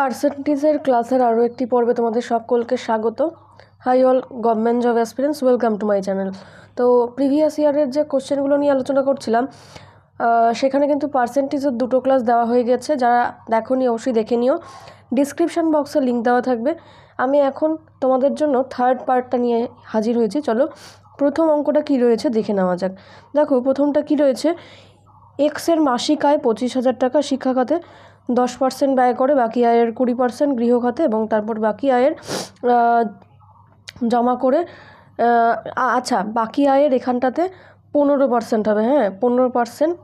পার্সেন্টেজের ক্লাসের আরও একটি পর্বে তোমাদের সকলকে স্বাগত hi all government job aspirants welcome to my channel তো প্রিভিয়াস ইয়ারের যে কোশ্চেনগুলো নিয়ে আলোচনা করছিলাম সেখানে কিন্তু পার্সেন্টেজের দুটো ক্লাস দেওয়া হয়ে গেছে যারা দেখো নি অবশ্যই দেখে নিও ডিসক্রিপশান বক্সে লিঙ্ক দেওয়া থাকবে আমি এখন তোমাদের জন্য থার্ড পার্টটা নিয়ে হাজির হয়েছি চলো প্রথম অঙ্কটা কি রয়েছে দেখে নেওয়া যাক দেখো প্রথমটা কি রয়েছে এক্সের মাসিক আয় পঁচিশ হাজার টাকা শিক্ষা খাতে দশ পার্সেন্ট ব্যয় করে বাকি আয়ের কুড়ি পার্সেন্ট গৃহখাতে এবং তারপর বাকি আয়ের জমা করে আচ্ছা বাকি আয়ের এখানটাতে পনেরো পার্সেন্ট হবে হ্যাঁ পনেরো পার্সেন্ট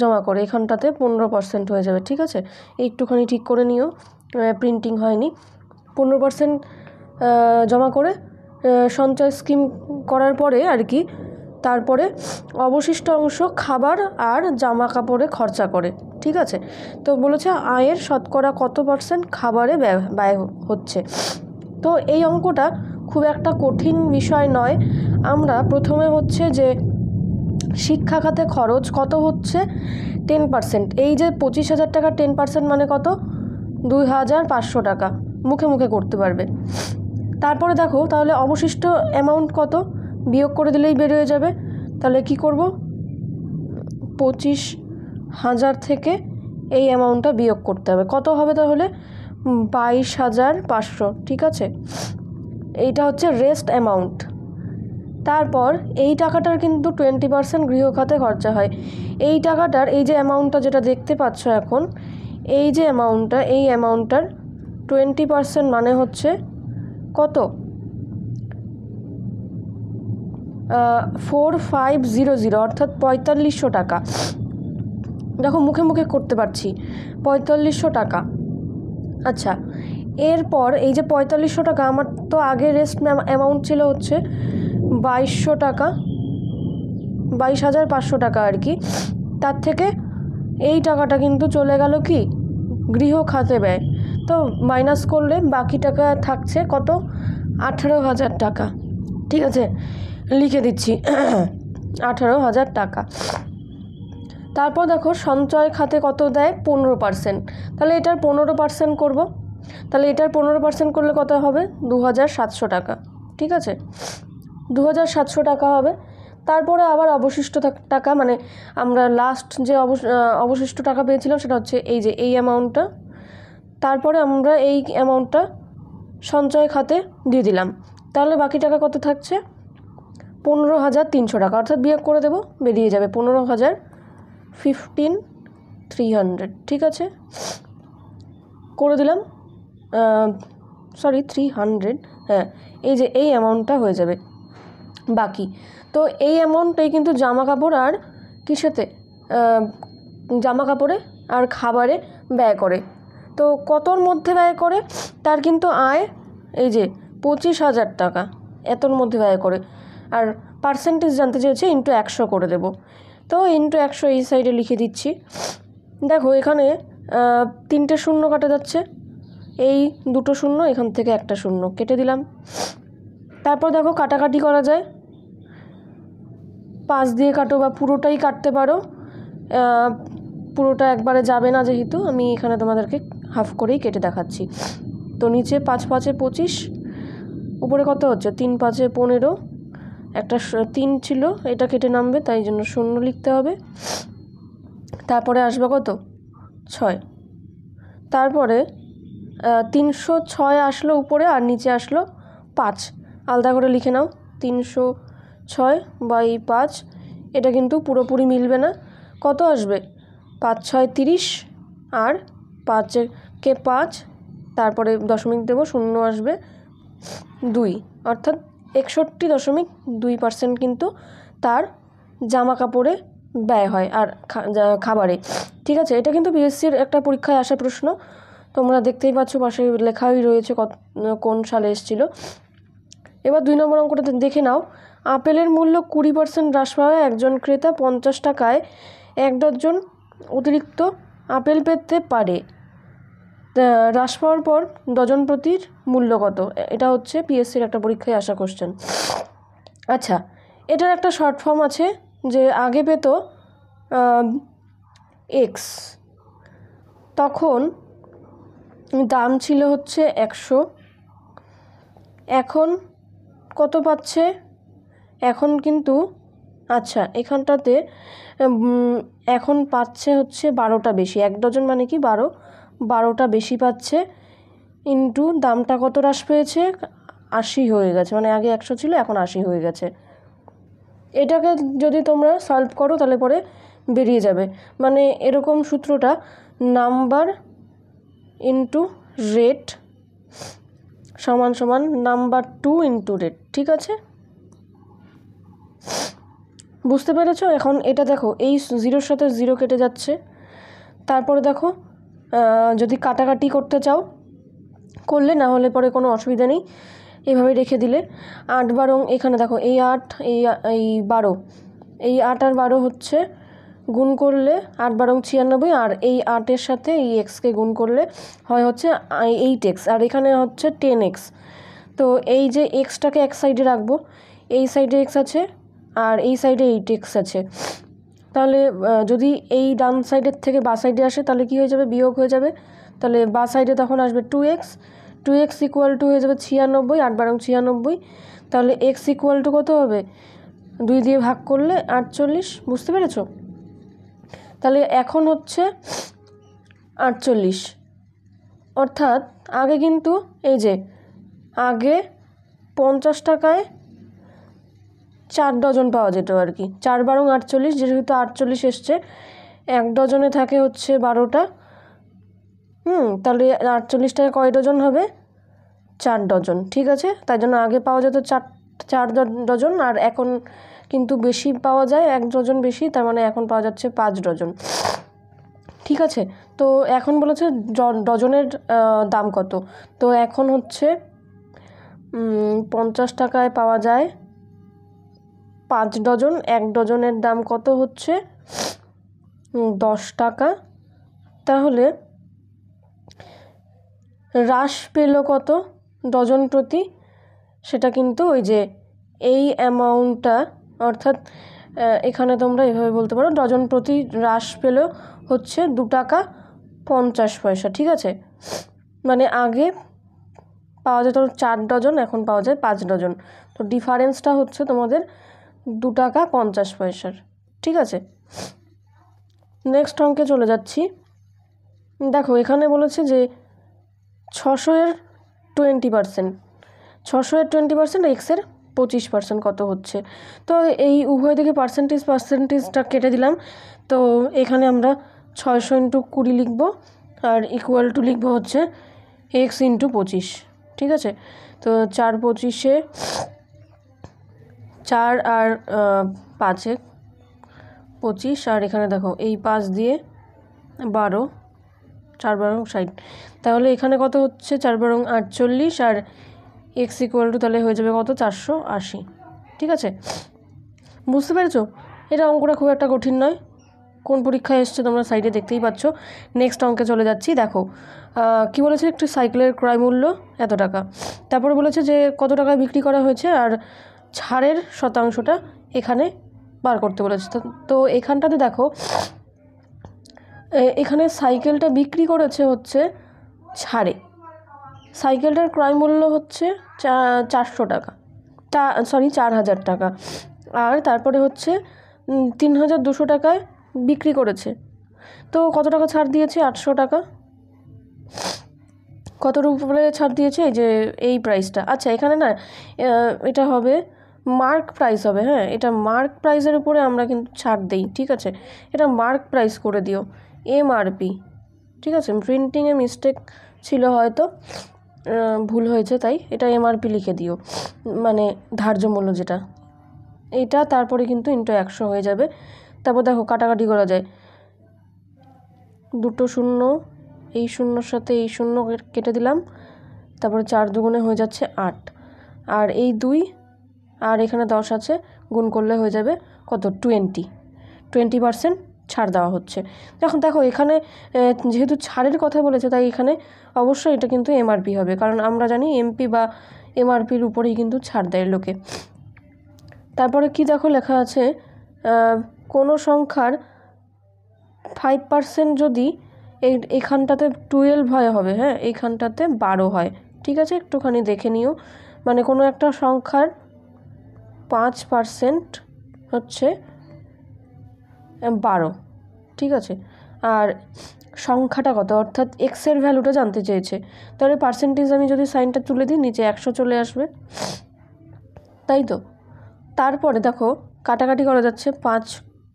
জমা করে এখানটাতে পনেরো পার্সেন্ট হয়ে যাবে ঠিক আছে একটুখানি ঠিক করে নিও প্রিন্টিং হয়নি পনেরো পার্সেন্ট জমা করে সঞ্চয় স্কিম করার পরে আর কি তারপরে অবশিষ্ট অংশ খাবার আর জামা কাপড়ে খরচা করে ঠিক আছে তো বলেছে আয়ের শতকরা কত পার্সেন্ট খাবারে ব্যয় হচ্ছে তো এই অঙ্কটা খুব একটা কঠিন বিষয় নয় আমরা প্রথমে হচ্ছে যে শিক্ষা খাতে খরচ কত হচ্ছে টেন পার্সেন্ট এই যে পঁচিশ হাজার টাকা টেন পার্সেন্ট মানে কত দুই হাজার পাঁচশো টাকা মুখে মুখে করতে পারবে তারপরে দেখো তাহলে অবশিষ্ট অ্যামাউন্ট কত বিয়োগ করে দিলেই বের হয়ে যাবে তাহলে কি করব পঁচিশ হাজার থেকে এই অ্যামাউন্টটা বিয়োগ করতে হবে কত হবে তাহলে বাইশ হাজার পাঁচশো ঠিক আছে এইটা হচ্ছে রেস্ট অ্যামাউন্ট তারপর এই টাকাটার কিন্তু টোয়েন্টি পার্সেন্ট গৃহখাতে খরচা হয় এই টাকাটার এই যে অ্যামাউন্টটা যেটা দেখতে পাচ্ছ এখন এই যে অ্যামাউন্টটা এই অ্যামাউন্টটার টোয়েন্টি পার্সেন্ট মানে হচ্ছে কত ফোর ফাইভ জিরো জিরো অর্থাৎ পঁয়তাল্লিশশো টাকা দেখো মুখে মুখে করতে পারছি পঁয়তাল্লিশশো টাকা আচ্ছা এরপর এই যে পঁয়তাল্লিশশো টাকা আমার তো আগে রেস্ট অ্যামাউন্ট ছিল হচ্ছে বাইশশো টাকা বাইশ হাজার পাঁচশো টাকা আর কি তার থেকে এই টাকাটা কিন্তু চলে গেল কি গৃহ খাতে ব্যয় তো মাইনাস করলে বাকি টাকা থাকছে কত আঠেরো হাজার টাকা ঠিক আছে লিখে দিচ্ছি আঠারো হাজার টাকা তারপর দেখো সঞ্চয় খাতে কত দেয় পনেরো পার্সেন্ট তাহলে এটার পনেরো পার্সেন্ট করবো তাহলে এটার পনেরো পার্সেন্ট করলে কত হবে দু হাজার সাতশো টাকা ঠিক আছে দু হাজার সাতশো টাকা হবে তারপরে আবার অবশিষ্ট টাকা মানে আমরা লাস্ট যে অবশিষ্ট টাকা পেয়েছিলাম সেটা হচ্ছে এই যে এই অ্যামাউন্টটা তারপরে আমরা এই অ্যামাউন্টটা সঞ্চয় খাতে দিয়ে দিলাম তাহলে বাকি টাকা কত থাকছে পনেরো হাজার তিনশো টাকা অর্থাৎ বিয়োগ করে দেবো বেরিয়ে যাবে পনেরো হাজার ফিফটিন থ্রি হান্ড্রেড ঠিক আছে করে দিলাম সরি থ্রি হান্ড্রেড হ্যাঁ এই যে এই অ্যামাউন্টটা হয়ে যাবে বাকি তো এই অ্যামাউন্টটাই কিন্তু জামা কাপড় আর কিসেতে জামা কাপড়ে আর খাবারে ব্যয় করে তো কতর মধ্যে ব্যয় করে তার কিন্তু আয় এই যে পঁচিশ হাজার টাকা এতর মধ্যে ব্যয় করে আর পার্সেন্টেজ জানতে চেয়েছে ইন্টু একশো করে দেব তো ইন্টু একশো এই সাইডে লিখে দিচ্ছি দেখো এখানে তিনটে শূন্য কাটা যাচ্ছে এই দুটো শূন্য এখান থেকে একটা শূন্য কেটে দিলাম তারপর দেখো কাটাকাটি করা যায় পাঁচ দিয়ে কাটো বা পুরোটাই কাটতে পারো পুরোটা একবারে যাবে না যেহেতু আমি এখানে তোমাদেরকে হাফ করেই কেটে দেখাচ্ছি তো নিচে পাঁচ পাঁচে পঁচিশ উপরে কত হচ্ছে তিন পাঁচে পনেরো একটা তিন ছিল এটা কেটে নামবে তাই জন্য শূন্য লিখতে হবে তারপরে আসবে কত ছয় তারপরে তিনশো ছয় আসলো উপরে আর নিচে আসলো পাঁচ আলাদা করে লিখে নাও তিনশো ছয় বাই পাঁচ এটা কিন্তু পুরোপুরি মিলবে না কত আসবে পাঁচ ছয় তিরিশ আর কে পাঁচ তারপরে দশমিক দেব শূন্য আসবে দুই অর্থাৎ একষট্টি দশমিক দুই পার্সেন্ট কিন্তু তার জামা কাপড়ে ব্যয় হয় আর খাবারে ঠিক আছে এটা কিন্তু বিএসসির একটা পরীক্ষায় আসা প্রশ্ন তোমরা দেখতেই পাচ্ছ পাশে লেখাই রয়েছে কত কোন সালে এসেছিল এবার দুই নম্বর অঙ্কটা দেখে নাও আপেলের মূল্য কুড়ি পার্সেন্ট হ্রাস পাওয়ায় একজন ক্রেতা পঞ্চাশ টাকায় এক ডজন অতিরিক্ত আপেল পেতে পারে হ্রাস পাওয়ার পর ডজন প্রতির মূল্য কত এটা হচ্ছে পিএসসির একটা পরীক্ষায় আসা কোশ্চেন আচ্ছা এটার একটা শর্ট ফর্ম আছে যে আগে পেত এক্স তখন দাম ছিল হচ্ছে একশো এখন কত পাচ্ছে এখন কিন্তু আচ্ছা এখানটাতে এখন পাচ্ছে হচ্ছে বারোটা বেশি এক ডজন মানে কি বারো বারোটা বেশি পাচ্ছে ইন্টু দামটা কত হ্রাস পেয়েছে আশি হয়ে গেছে মানে আগে একশো ছিল এখন আশি হয়ে গেছে এটাকে যদি তোমরা সলভ করো তাহলে পরে বেরিয়ে যাবে মানে এরকম সূত্রটা নাম্বার ইন্টু রেট সমান সমান নাম্বার টু ইন্টু রেট ঠিক আছে বুঝতে পেরেছ এখন এটা দেখো এই জিরোর সাথে জিরো কেটে যাচ্ছে তারপরে দেখো যদি কাটাকাটি করতে চাও করলে না হলে পরে কোনো অসুবিধা নেই এভাবে রেখে দিলে আট বারো এখানে দেখো এই আট এই এই বারো এই আট আর বারো হচ্ছে গুণ করলে আট বারং ছিয়ানব্বই আর এই আটের সাথে এই এক্সকে গুণ করলে হয় হচ্ছে এইট এক্স আর এখানে হচ্ছে টেন এক্স তো এই যে এক্সটাকে এক সাইডে রাখবো এই সাইডে এক্স আছে আর এই সাইডে এইট এক্স আছে তাহলে যদি এই ডান সাইডের থেকে বা সাইডে আসে তাহলে কি হয়ে যাবে বিয়োগ হয়ে যাবে তাহলে বা সাইডে তখন আসবে two x two x equal to হয়ে যাবে ছিয়ানব্বই আট বারং ছিয়ানব্বই তাহলে এক্স ইকুয়াল টু কত হবে দুই দিয়ে ভাগ করলে আটচল্লিশ বুঝতে পেরেছ তাহলে এখন হচ্ছে আটচল্লিশ অর্থাৎ আগে কিন্তু এই যে আগে পঞ্চাশ টাকায় চার ডজন পাওয়া যেত আর কি চার বারো আটচল্লিশ যেহেতু আটচল্লিশ এসছে এক ডজনে থাকে হচ্ছে বারোটা হুম তাহলে আটচল্লিশ টাকা কয় ডজন হবে চার ডজন ঠিক আছে তাই জন্য আগে পাওয়া যেত চার চার ডজন আর এখন কিন্তু বেশি পাওয়া যায় এক ডজন বেশি তার মানে এখন পাওয়া যাচ্ছে পাঁচ ডজন ঠিক আছে তো এখন বলেছে ডজনের দাম কত তো এখন হচ্ছে পঞ্চাশ টাকায় পাওয়া যায় পাঁচ ডজন এক ডজনের দাম কত হচ্ছে দশ টাকা তাহলে হ্রাস পেল কত ডজন প্রতি সেটা কিন্তু ওই যে এই অ্যামাউন্টটা অর্থাৎ এখানে তোমরা এভাবে বলতে পারো ডজন প্রতি হ্রাস পেল হচ্ছে দু টাকা পঞ্চাশ পয়সা ঠিক আছে মানে আগে পাওয়া যেত চার ডজন এখন পাওয়া যায় পাঁচ ডজন তো ডিফারেন্সটা হচ্ছে তোমাদের দু টাকা পঞ্চাশ পয়সার ঠিক আছে নেক্সট অঙ্কে চলে যাচ্ছি দেখো এখানে বলেছে যে ছশো এর টোয়েন্টি পারসেন্ট ছশো এর টোয়েন্টি পারসেন্ট এক্সের পঁচিশ পার্সেন্ট কত হচ্ছে তো এই উভয় দিকে পার্সেন্টেজ পার্সেন্টেজটা কেটে দিলাম তো এখানে আমরা ছয়শো ইন্টু কুড়ি লিখবো আর ইকুয়াল টু লিখবো হচ্ছে এক্স ইন্টু পঁচিশ ঠিক আছে তো চার পঁচিশে চার আর পাঁচে পঁচিশ আর এখানে দেখো এই পাঁচ দিয়ে বারো চার বারং ষাট তাহলে এখানে কত হচ্ছে চার বারং আটচল্লিশ আর এক্স ইকুয়াল টু তাহলে হয়ে যাবে কত চারশো আশি ঠিক আছে বুঝতে পেরেছো এটা অঙ্কটা খুব একটা কঠিন নয় কোন পরীক্ষায় এসছে তোমরা সাইডে দেখতেই পাচ্ছ নেক্সট অঙ্কে চলে যাচ্ছি দেখো কি বলেছে একটি সাইকেলের ক্রয় মূল্য এত টাকা তারপরে বলেছে যে কত টাকায় বিক্রি করা হয়েছে আর ছাড়ের শতাংশটা এখানে বার করতে বলেছে তো এখানটাতে দেখো এখানে সাইকেলটা বিক্রি করেছে হচ্ছে ছাড়ে সাইকেলটার ক্রয় মূল্য হচ্ছে চারশো টাকা তা সরি চার হাজার টাকা আর তারপরে হচ্ছে তিন হাজার দুশো টাকায় বিক্রি করেছে তো কত টাকা ছাড় দিয়েছে আটশো টাকা কতর উপরে ছাড় দিয়েছে এই যে এই প্রাইসটা আচ্ছা এখানে না এটা হবে মার্ক প্রাইস হবে হ্যাঁ এটা মার্ক প্রাইসের উপরে আমরা কিন্তু ছাড় দিই ঠিক আছে এটা মার্ক প্রাইস করে দিও এমআরপি ঠিক আছে প্রিন্টিংয়ে মিস্টেক ছিল হয়তো ভুল হয়েছে তাই এটা এমআরপি লিখে দিও মানে ধার্য মূল্য যেটা এটা তারপরে কিন্তু ইন্টু একশো হয়ে যাবে তারপর দেখো কাটাকাটি করা যায় দুটো শূন্য এই শূন্যর সাথে এই শূন্য কেটে দিলাম তারপরে চার দুগুণে হয়ে যাচ্ছে আট আর এই দুই আর এখানে দশ আছে গুণ করলে হয়ে যাবে কত টোয়েন্টি টোয়েন্টি পারসেন্ট ছাড় দেওয়া হচ্ছে এখন দেখো এখানে যেহেতু ছাড়ের কথা বলেছে তাই এখানে অবশ্যই এটা কিন্তু এমআরপি হবে কারণ আমরা জানি এমপি বা এমআরপির উপরেই কিন্তু ছাড় দেয় লোকে তারপরে কি দেখো লেখা আছে কোনো সংখ্যার ফাইভ পার্সেন্ট যদি এই এখানটাতে টুয়েলভ হয় হবে হ্যাঁ এইখানটাতে বারো হয় ঠিক আছে একটুখানি দেখে নিও মানে কোনো একটা সংখ্যার পাঁচ পার্সেন্ট হচ্ছে বারো ঠিক আছে আর সংখ্যাটা কত অর্থাৎ এক্সের ভ্যালুটা জানতে চেয়েছে তাহলে পার্সেন্টেজ আমি যদি সাইনটা তুলে দিই নিচে একশো চলে আসবে তাই তো তারপরে দেখো কাটাকাটি করা যাচ্ছে পাঁচ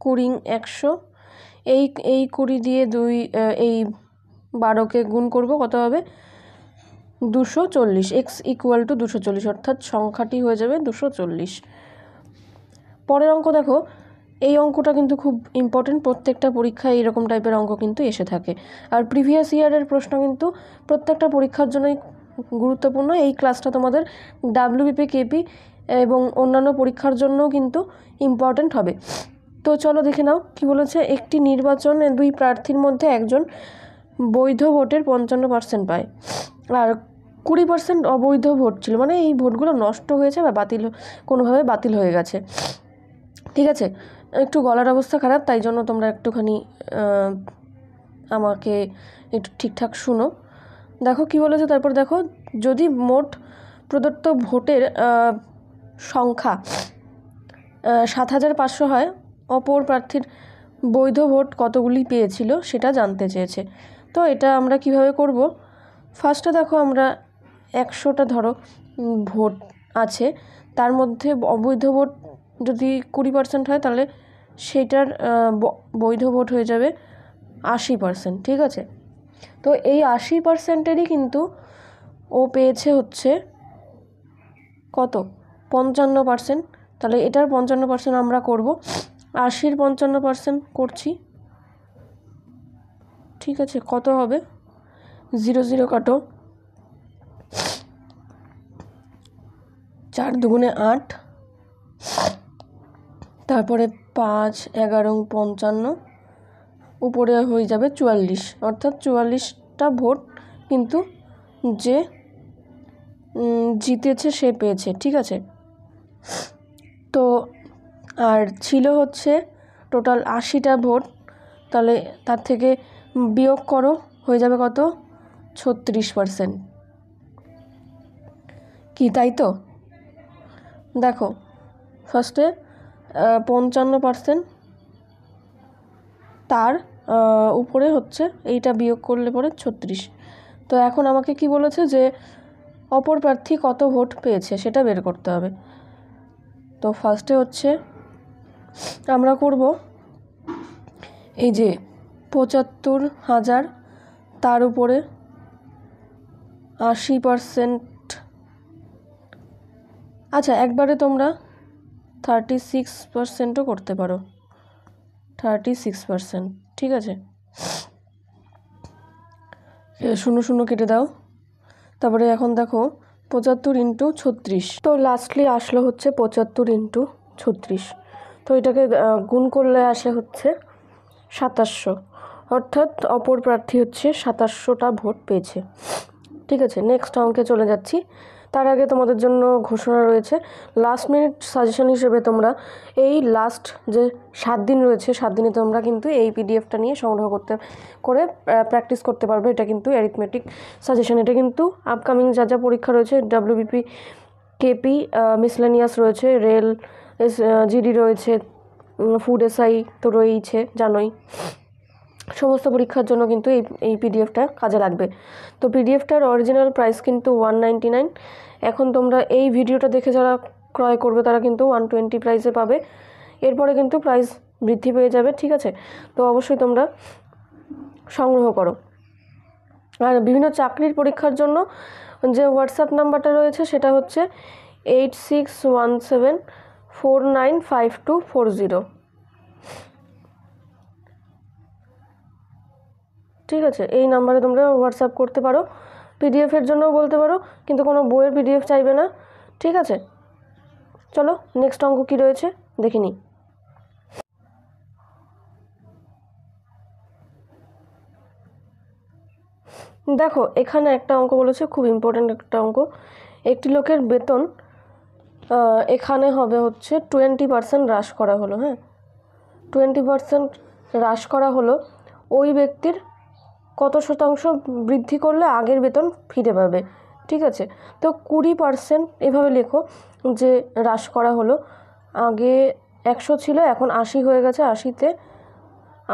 কুড়িং একশো এই এই কুড়ি দিয়ে দুই এই বারোকে গুণ করব কত হবে দুশো চল্লিশ এক্স ইকুয়াল টু দুশো চল্লিশ অর্থাৎ সংখ্যাটি হয়ে যাবে দুশো চল্লিশ পরের অঙ্ক দেখো এই অঙ্কটা কিন্তু খুব ইম্পর্টেন্ট প্রত্যেকটা পরীক্ষায় এরকম টাইপের অঙ্ক কিন্তু এসে থাকে আর প্রিভিয়াস ইয়ারের প্রশ্ন কিন্তু প্রত্যেকটা পরীক্ষার জন্যই গুরুত্বপূর্ণ এই ক্লাসটা তোমাদের ডাব্লিউবিপি কেপি এবং অন্যান্য পরীক্ষার জন্যও কিন্তু ইম্পর্ট্যান্ট হবে তো চলো দেখে নাও কি বলেছে একটি নির্বাচন দুই প্রার্থীর মধ্যে একজন বৈধ ভোটের পঞ্চান্ন পার্সেন্ট পায় আর কুড়ি পার্সেন্ট অবৈধ ভোট ছিল মানে এই ভোটগুলো নষ্ট হয়েছে বা বাতিল কোনোভাবে বাতিল হয়ে গেছে ঠিক আছে একটু গলার অবস্থা খারাপ তাই জন্য তোমরা একটুখানি আমাকে একটু ঠিকঠাক শুনো দেখো কি বলেছে তারপর দেখো যদি মোট প্রদত্ত ভোটের সংখ্যা সাত হাজার পাঁচশো হয় অপর প্রার্থীর বৈধ ভোট কতগুলি পেয়েছিল সেটা জানতে চেয়েছে তো এটা আমরা কিভাবে করব ফার্স্টে দেখো আমরা একশোটা ধরো ভোট আছে তার মধ্যে অবৈধ ভোট যদি কুড়ি পার্সেন্ট হয় তাহলে সেইটার বৈধ ভোট হয়ে যাবে আশি পার্সেন্ট ঠিক আছে তো এই আশি পার্সেন্টেরই কিন্তু ও পেয়েছে হচ্ছে কত পঞ্চান্ন পার্সেন্ট তাহলে এটার পঞ্চান্ন পার্সেন্ট আমরা করব আশির পঞ্চান্ন পার্সেন্ট করছি ঠিক আছে কত হবে জিরো জিরো কাটো চার দুগুণে আট তারপরে পাঁচ এগারো পঞ্চান্ন উপরে হয়ে যাবে চুয়াল্লিশ অর্থাৎ চুয়াল্লিশটা ভোট কিন্তু যে জিতেছে সে পেয়েছে ঠিক আছে তো আর ছিল হচ্ছে টোটাল আশিটা ভোট তাহলে তার থেকে বিয়োগ করো হয়ে যাবে কত ছত্রিশ পারসেন্ট কী তাই তো দেখো ফার্স্টে পঞ্চান্ন পার্সেন্ট তার উপরে হচ্ছে এইটা বিয়োগ করলে পরে ছত্রিশ তো এখন আমাকে কি বলেছে যে অপর প্রার্থী কত ভোট পেয়েছে সেটা বের করতে হবে তো ফার্স্টে হচ্ছে আমরা করব এই যে পঁচাত্তর হাজার তার উপরে আশি পারসেন্ট আচ্ছা একবারে তোমরা থার্টি সিক্স পারসেন্টও করতে পারো থার্টি সিক্স পারসেন্ট ঠিক আছে শূন্য শূন্য কেটে দাও তারপরে এখন দেখো পঁচাত্তর ইন্টু ছত্রিশ তো লাস্টলি আসলো হচ্ছে পঁচাত্তর ইন্টু ছত্রিশ তো এটাকে গুণ করলে আসে হচ্ছে সাতাশশো অর্থাৎ অপর প্রার্থী হচ্ছে সাতাশশোটা ভোট পেয়েছে ঠিক আছে নেক্সট অঙ্কে চলে যাচ্ছি তার আগে তোমাদের জন্য ঘোষণা রয়েছে লাস্ট মিনিট সাজেশন হিসেবে তোমরা এই লাস্ট যে সাত দিন রয়েছে সাত দিনে তোমরা কিন্তু এই পিডিএফটা নিয়ে সংগ্রহ করতে করে প্র্যাকটিস করতে পারবে এটা কিন্তু অ্যারিথমেটিক সাজেশন এটা কিন্তু আপকামিং যা যা পরীক্ষা রয়েছে ডাব্লিউবিপি কেপি মিসলেনিয়াস রয়েছে রেল এস জিডি রয়েছে ফুড এসআই তো রয়েইছে জানোই সমস্ত পরীক্ষার জন্য কিন্তু এই এই পিডিএফটা কাজে লাগবে তো পিডিএফটার অরিজিনাল প্রাইস কিন্তু ওয়ান এখন তোমরা এই ভিডিওটা দেখে যারা ক্রয় করবে তারা কিন্তু ওয়ান টোয়েন্টি প্রাইসে পাবে এরপরে কিন্তু প্রাইস বৃদ্ধি পেয়ে যাবে ঠিক আছে তো অবশ্যই তোমরা সংগ্রহ করো আর বিভিন্ন চাকরির পরীক্ষার জন্য যে হোয়াটসঅ্যাপ নাম্বারটা রয়েছে সেটা হচ্ছে eight six one seven four nine five two four zero ঠিক আছে এই নাম্বারে তোমরা হোয়াটসঅ্যাপ করতে পারো পিডিএফের জন্যও বলতে পারো কিন্তু কোনো বইয়ের পিডিএফ চাইবে না ঠিক আছে চলো নেক্সট অঙ্ক কী রয়েছে দেখে নিই দেখো এখানে একটা অঙ্ক বলেছে খুব ইম্পর্ট্যান্ট একটা অঙ্ক একটি লোকের বেতন এখানে হবে হচ্ছে টোয়েন্টি পার্সেন্ট হ্রাস করা হলো হ্যাঁ টোয়েন্টি পার্সেন্ট হ্রাস করা হলো ওই ব্যক্তির কত শতাংশ বৃদ্ধি করলে আগের বেতন ফিরে পাবে ঠিক আছে তো কুড়ি পার্সেন্ট এভাবে লেখো যে হ্রাস করা হলো আগে একশো ছিল এখন আশি হয়ে গেছে আশিতে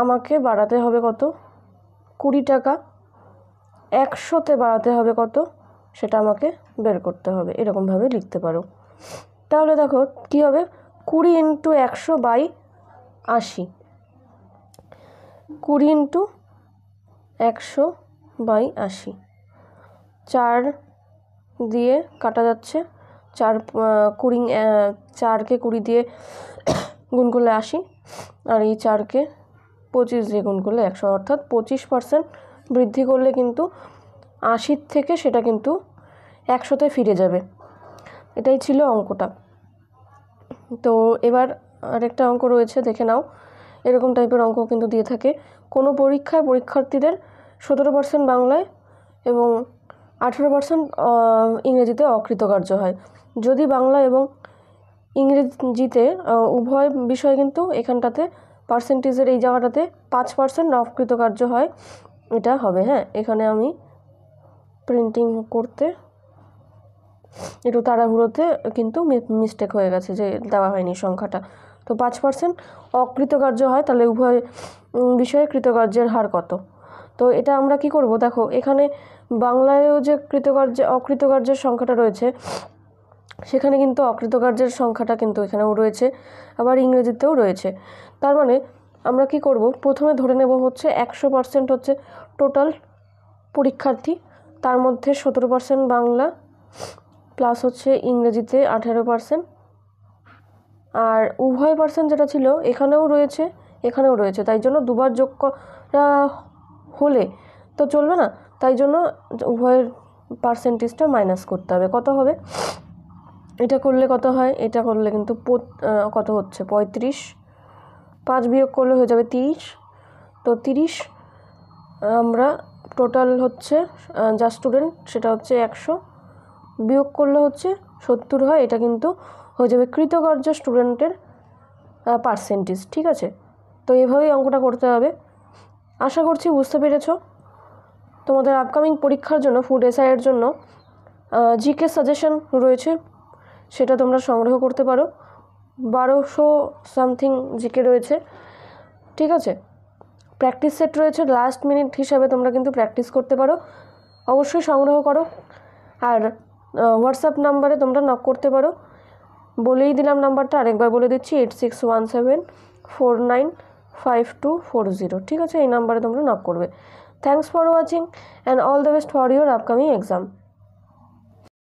আমাকে বাড়াতে হবে কত কুড়ি টাকা একশোতে বাড়াতে হবে কত সেটা আমাকে বের করতে হবে এরকমভাবে লিখতে পারো তাহলে দেখো কি হবে কুড়ি ইন্টু একশো বাই আশি কুড়ি ইন্টু একশো বাই আশি চার দিয়ে কাটা যাচ্ছে চার কুড়ি চারকে কুড়ি দিয়ে গুণ করলে আশি আর এই চারকে পঁচিশ দিয়ে গুণ করলে একশো অর্থাৎ পঁচিশ পার্সেন্ট বৃদ্ধি করলে কিন্তু আশির থেকে সেটা কিন্তু একশোতে ফিরে যাবে এটাই ছিল অঙ্কটা তো এবার আরেকটা অঙ্ক রয়েছে দেখে নাও এরকম টাইপের অঙ্ক কিন্তু দিয়ে থাকে কোনো পরীক্ষায় পরীক্ষার্থীদের সতেরো পার্সেন্ট বাংলায় এবং আঠেরো পার্সেন্ট ইংরেজিতে অকৃতকার্য হয় যদি বাংলা এবং ইংরেজিতে উভয় বিষয় কিন্তু এখানটাতে পার্সেন্টেজের এই জায়গাটাতে পাঁচ পার্সেন্ট অকৃতকার্য হয় এটা হবে হ্যাঁ এখানে আমি প্রিন্টিং করতে একটু তাড়াহুড়োতে কিন্তু মিস্টেক হয়ে গেছে যে দেওয়া হয়নি সংখ্যাটা তো পাঁচ পার্সেন্ট অকৃতকার্য হয় তাহলে উভয় বিষয়ে কৃতকার্যের হার কত তো এটা আমরা কি করব দেখো এখানে বাংলায়ও যে কৃতকার্য অকৃতকার্যের সংখ্যাটা রয়েছে সেখানে কিন্তু অকৃতকার্যের সংখ্যাটা কিন্তু এখানেও রয়েছে আবার ইংরেজিতেও রয়েছে তার মানে আমরা কি করব প্রথমে ধরে নেব হচ্ছে একশো পার্সেন্ট হচ্ছে টোটাল পরীক্ষার্থী তার মধ্যে সতেরো পার্সেন্ট বাংলা প্লাস হচ্ছে ইংরেজিতে আঠেরো পার্সেন্ট আর উভয় পার্সেন্ট যেটা ছিল এখানেও রয়েছে এখানেও রয়েছে তাই জন্য দুবার যোগ করা হলে তো চলবে না তাই জন্য উভয়ের পার্সেন্টেজটা মাইনাস করতে হবে কত হবে এটা করলে কত হয় এটা করলে কিন্তু কত হচ্ছে পঁয়ত্রিশ পাঁচ বিয়োগ করলে হয়ে যাবে তিরিশ তো তিরিশ আমরা টোটাল হচ্ছে যা স্টুডেন্ট সেটা হচ্ছে একশো বিয়োগ করলে হচ্ছে সত্তর হয় এটা কিন্তু হয়ে যাবে কৃতকার্য স্টুডেন্টের পার্সেন্টেজ ঠিক আছে তো এভাবেই অঙ্কটা করতে হবে আশা করছি বুঝতে পেরেছ তোমাদের আপকামিং পরীক্ষার জন্য ফুড এসআইয়ের জন্য জিকে সাজেশন রয়েছে সেটা তোমরা সংগ্রহ করতে পারো বারোশো সামথিং জিকে রয়েছে ঠিক আছে প্র্যাকটিস সেট রয়েছে লাস্ট মিনিট হিসাবে তোমরা কিন্তু প্র্যাকটিস করতে পারো অবশ্যই সংগ্রহ করো আর হোয়াটসঅ্যাপ নাম্বারে তোমরা নক করতে পারো বলেই দিলাম নাম্বারটা আরেকবার বলে দিচ্ছি eight six one seven four nine five two four zero ঠিক আছে এই নাম্বারে তোমরা নক করবে thanks for watching and all the best for your upcoming exam